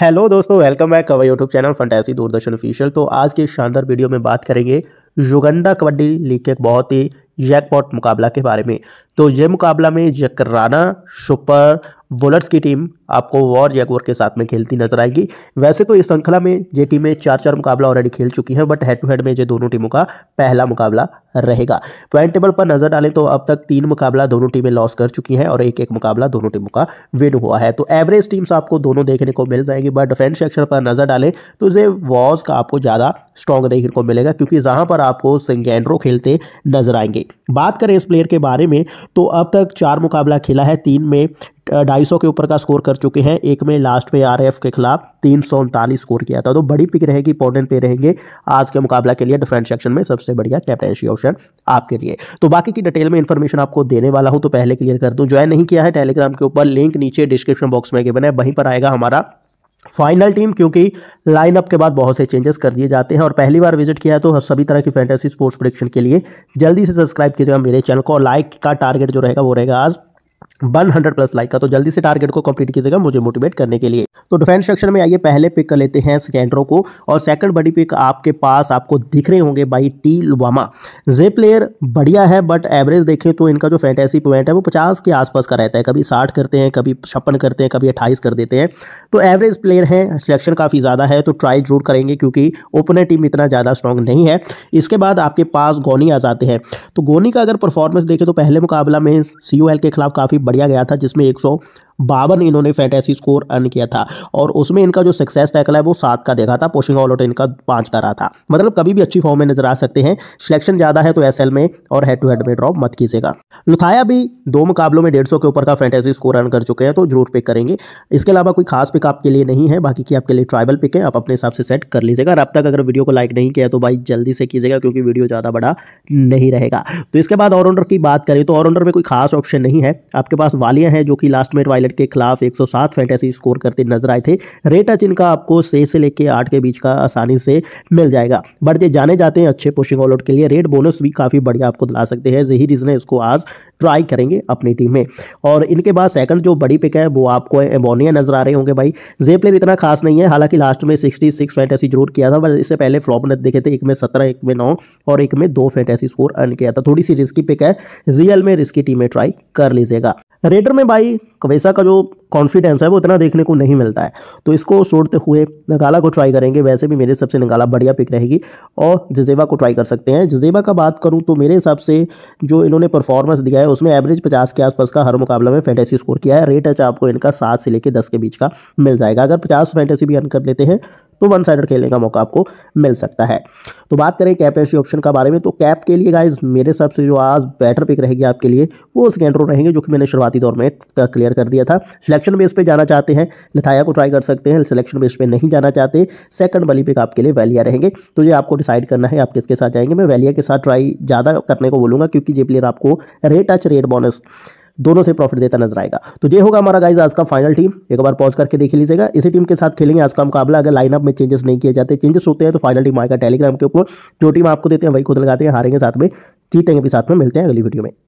hello दोस्तों welcome back our YouTube channel fantasy Doordarshan official तो आज की शानदार वीडियो में बात करेंगे युगंडा कबड्डी लीग के बहुत ही जैकपॉट मुकाबला के बारे में तो ये मुकाबला में जकराना सुपर बोलर्स की टीम आपको वॉर जैगवर के साथ में खेलती नजर आएगी वैसे तो इस श्रृंखला में ये टीमें चार चार मुकाबला ऑलरेडी खेल चुकी हैं बट हेड टू हेड में ये दोनों टीमों का पहला मुकाबला रहेगा पॉइंट टेबल पर नजर डालें तो अब तक तीन मुकाबला दोनों टीमें लॉस कर चुकी हैं और एक एक मुकाबला दोनों टीमों का विन हुआ है तो एवरेज टीम्स आपको दोनों देखने को मिल जाएगी बट डिफेंस सेक्शन पर नजर डालें तो ये वॉज का आपको ज़्यादा स्ट्रॉन्ग देखने को मिलेगा क्योंकि जहाँ पर आपको सिंगेंड्रो खेलते नजर आएंगे बात करें इस प्लेयर के बारे में तो अब तक चार मुकाबला खेला है तीन में ढाई सौ के ऊपर का स्कोर कर चुके हैं एक में लास्ट में आर के खिलाफ तीन सौ उनतालीस स्कोर किया था तो बड़ी पिक रहेगी इंपॉर्टेंट पे रहेंगे आज के मुकाबला के लिए डिफेंस सेक्शन में सबसे बढ़िया कैप्टनशी ऑप्शन आपके लिए तो बाकी की डिटेल में इन्फॉर्मेशन आपको देने वाला हूं तो पहले क्लियर कर दूं ज्वाइन नहीं किया है टेलीग्राम के ऊपर लिंक नीचे डिस्क्रिप्शन बॉक्स में गिवन है वहीं पर आएगा हमारा फाइनल टीम क्योंकि लाइनअप के बाद बहुत से चेंजेस कर दिए जाते हैं और पहली बार विजिट किया है तो सभी तरह की फैंटेसी स्पोर्ट्स प्रोडिक्शन के लिए जल्दी से सब्सक्राइब कीजिएगा मेरे चैनल को और लाइक का टारगेट जो रहेगा वो रहेगा आज वन हंड्रेड प्लस लाइक का तो जल्दी से टारगेट को कंप्लीट कीजिएगा मुझे मोटिवेट करने के लिए तो डिफेंस सेक्शन में आइए पहले पिक कर लेते हैं सेकेंडरो को और सेकंड बड़ी पिक आपके पास आपको दिख रहे होंगे बाई टी लुबामा जे प्लेयर बढ़िया है बट एवरेज देखें तो इनका जो फैंटेसी पॉइंट है वो पचास के आसपास का रहता है कभी साठ करते हैं कभी छप्पन करते हैं कभी अट्ठाईस कर देते हैं तो एवरेज प्लेयर है सिलेक्शन काफ़ी ज़्यादा है तो ट्राई जरूर करेंगे क्योंकि ओपनर टीम इतना ज़्यादा स्ट्रॉन्ग नहीं है इसके बाद आपके पास गोनी आ जाते हैं तो गोनी का अगर परफॉर्मेंस देखें तो पहले मुकाबला में सी के खिलाफ काफ़ी बढ़िया गया था जिसमें एक बावन इन्होंने फैंटेसी स्कोर अर्न किया था और उसमें इनका जो सक्सेस टैकल है वो सात का देखा था पोशिंग ऑल आउट इनका पांच का रहा था मतलब कभी भी अच्छी फॉर्म में नजर आ सकते हैं सिलेक्शन ज़्यादा है तो एसएल में और हेड टू हेड में ड्रॉप मत कीजिएगा लुथाया भी दो मुकाबलों में डेढ़ के ऊपर का फैंटेसी स्कोर अर्न कर चुके हैं तो जरूर पिक करेंगे इसके अलावा कोई खास पिक आपके लिए नहीं है बाकी की आपके लिए ट्राइबल पिक है आप अपने हिसाब से सेट कर लीजिएगा और अब तक अगर वीडियो को लाइक नहीं किया तो भाई जल्दी से कीजिएगा क्योंकि वीडियो ज़्यादा बड़ा नहीं रहेगा तो इसके बाद ऑलराउंडर की बात करें तो ऑलराउंडर में कोई खास ऑप्शन नहीं है आपके के पास वालिया हैं जो कि लास्ट में वायलट के खिलाफ 107 फैंटेसी स्कोर करते नजर आए थे रेट अच इनका आपको छः से लेकर आठ के बीच का आसानी से मिल जाएगा बट ये जाने जाते हैं अच्छे पुशिंग ऑलआउट के लिए रेट बोनस भी काफ़ी बढ़िया आपको दिला सकते हैं यही रीज़न है इसको आज ट्राई करेंगे अपनी टीम में और इनके बाद सेकंड जो बड़ी पिक है वो आपको एमोनिया नजर आ रहे होंगे भाई जे प्लेयर इतना खास नहीं है हालांकि लास्ट में सिक्सटी सिक्स फैंटेसी जरूर किया था बट इससे पहले फ्लॉप ने देखे थे एक में सत्रह एक में नौ और एक में दो फैंटेसी स्कोर अर्न किया था थोड़ी सी रिस्की पिक है जीएल में रिस्की टीमें ट्राई कर लीजिएगा रेडर में भाई कवेसा का जो कॉन्फिडेंस है वो इतना देखने को नहीं मिलता है तो इसको छोड़ते हुए नगाला को ट्राई करेंगे वैसे भी मेरे हिसाब से नगाला बढ़िया पिक रहेगी और जजेबा को ट्राई कर सकते हैं जजेबा का बात करूँ तो मेरे हिसाब से जो इन्होंने परफॉर्मेंस दिया है उसमें एवरेज पचास के आसपास का हर मुकाबला में फैंटेसी स्कोर किया है रेट अच्छा आपको इनका सात से लेकर दस के बीच का मिल जाएगा अगर पचास फैंटेसी भी अर्न कर लेते हैं तो वन साइड खेलने का मौका आपको मिल सकता है तो बात करें कैप ऑप्शन का बारे में तो कैप के लिए गाइज मेरे हिसाब से जो आज बेटर पिक रहेगी आपके लिए वो स्कैंड्रो रहेंगे जो कि मैंने शुरुआती दौर में क्लियर कर दिया था सिलेक्शन बेस पे जाना चाहते हैं लिथाया को ट्राई कर सकते हैं सिलेक्शन बेस पे नहीं जाना चाहते सेकंड वाली पिक आपके लिए वैलिया रहेंगे तो ये आपको डिसाइड करना है आप किसके साथ जाएंगे मैं वैलिया के साथ ट्राई ज़्यादा करने को बोलूँगा क्योंकि ये प्लेयर आपको रेट टच रेट बोनस दोनों से प्रॉफिट देता नजर आएगा तो ये होगा हमारा गाइज आज का फाइनल टीम एक बार पॉज करके देख लीजिएगा इसी टीम के साथ खेलेंगे आज का मुकाबला अगर लाइनअप में चेंजेस नहीं किए जाते चेंजेस होते हैं तो फाइनल टीम आएगा टेलीग्राम के ऊपर जो टीम आपको देते हैं वही खुद लगाते हैं हारेंगे साथ में जीतेंगे भी साथ में मिलते हैं अगली वीडियो में